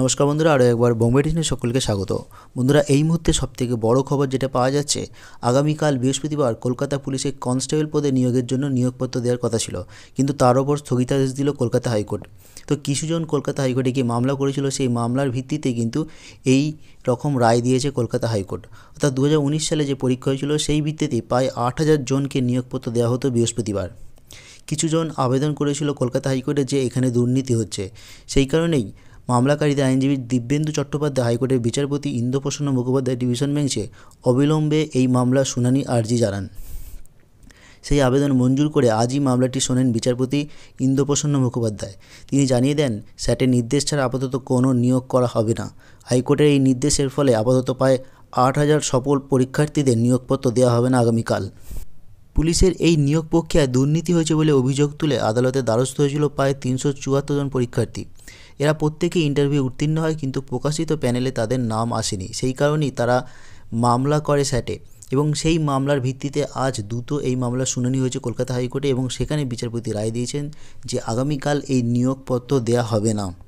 নমস্কার বন্ধুরা আরও একবার বোম্বে টিনে সকলকে স্বাগত বন্ধুরা এই মুহূর্তে সবথেকে বড় খবর যেটা পাওয়া যাচ্ছে আগামীকাল বৃহস্পতিবার কলকাতা পুলিশে কনস্টেবল পদে নিয়োগের জন্য নিয়োগপত্র দেওয়ার কথা ছিল কিন্তু তার ওপর স্থগিতাদেশ দিল কলকাতা হাইকোর্ট তো কিছুজন কলকাতা হাইকোর্টে গিয়ে মামলা করেছিল সেই মামলার ভিত্তিতে কিন্তু এই রকম রায় দিয়েছে কলকাতা হাইকোর্ট অর্থাৎ দু সালে যে পরীক্ষা হয়েছিল সেই ভিত্তিতে প্রায় আট হাজার জনকে নিয়োগপত্র দেওয়া হতো বৃহস্পতিবার কিছুজন আবেদন করেছিল কলকাতা হাইকোর্টে যে এখানে দুর্নীতি হচ্ছে সেই কারণেই মামলাকারীদের আইনজীবী দিব্যেন্দু চট্টোপাধ্যায় হাইকোর্টের বিচারপতি ইন্দ্রপ্রসন্ন মুখোপাধ্যায় ডিভিশন বেঞ্চে অবিলম্বে এই মামলার শুনানি আর্জি জানান সেই আবেদন মঞ্জুর করে আজই মামলাটি শোনেন বিচারপতি ইন্দ্রপ্রসন্ন মুখোপাধ্যায় তিনি জানিয়ে দেন স্যাটের নির্দেশ ছাড়া আপাতত কোনো নিয়োগ করা হবে না হাইকোর্টের এই নির্দেশের ফলে আপাতত প্রায় আট হাজার সফল পরীক্ষার্থীদের নিয়োগপত্র দেওয়া হবে না আগামীকাল পুলিশের এই নিয়োগ প্রক্রিয়ায় দুর্নীতি হয়েছে বলে অভিযোগ তুলে আদালতে দ্বারস্থ হয়েছিল প্রায় তিনশো চুয়াত্তর জন পরীক্ষার্থী এরা প্রত্যেকেই ইন্টারভিউ উত্তীর্ণ হয় কিন্তু প্রকাশিত প্যানেলে তাদের নাম আসেনি সেই কারণেই তারা মামলা করে স্যাটে এবং সেই মামলার ভিত্তিতে আজ দ্রুত এই মামলার শুনানি হয়েছে কলকাতা হাইকোর্টে এবং সেখানে বিচারপতি রায় দিয়েছেন যে আগামীকাল এই নিয়োগপত্র দেয়া হবে না